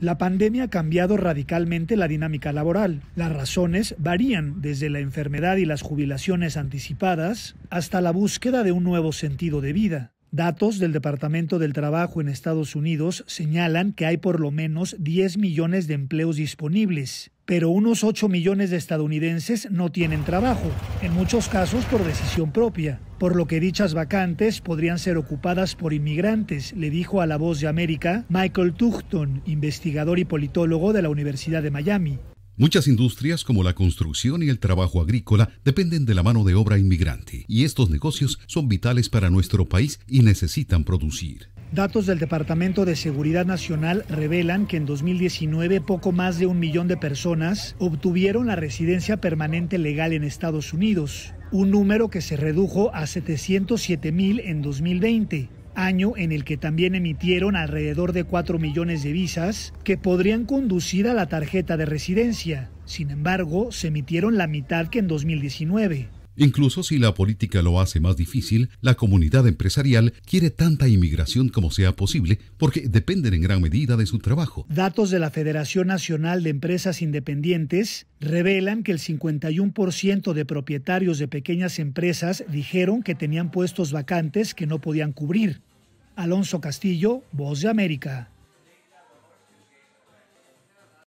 La pandemia ha cambiado radicalmente la dinámica laboral. Las razones varían desde la enfermedad y las jubilaciones anticipadas hasta la búsqueda de un nuevo sentido de vida. Datos del Departamento del Trabajo en Estados Unidos señalan que hay por lo menos 10 millones de empleos disponibles pero unos 8 millones de estadounidenses no tienen trabajo, en muchos casos por decisión propia, por lo que dichas vacantes podrían ser ocupadas por inmigrantes, le dijo a La Voz de América Michael Tuchton, investigador y politólogo de la Universidad de Miami. Muchas industrias como la construcción y el trabajo agrícola dependen de la mano de obra inmigrante y estos negocios son vitales para nuestro país y necesitan producir. Datos del Departamento de Seguridad Nacional revelan que en 2019 poco más de un millón de personas obtuvieron la residencia permanente legal en Estados Unidos, un número que se redujo a 707 mil en 2020 año en el que también emitieron alrededor de 4 millones de visas que podrían conducir a la tarjeta de residencia. Sin embargo, se emitieron la mitad que en 2019. Incluso si la política lo hace más difícil, la comunidad empresarial quiere tanta inmigración como sea posible porque dependen en gran medida de su trabajo. Datos de la Federación Nacional de Empresas Independientes revelan que el 51% de propietarios de pequeñas empresas dijeron que tenían puestos vacantes que no podían cubrir. Alonso Castillo, Voz de América.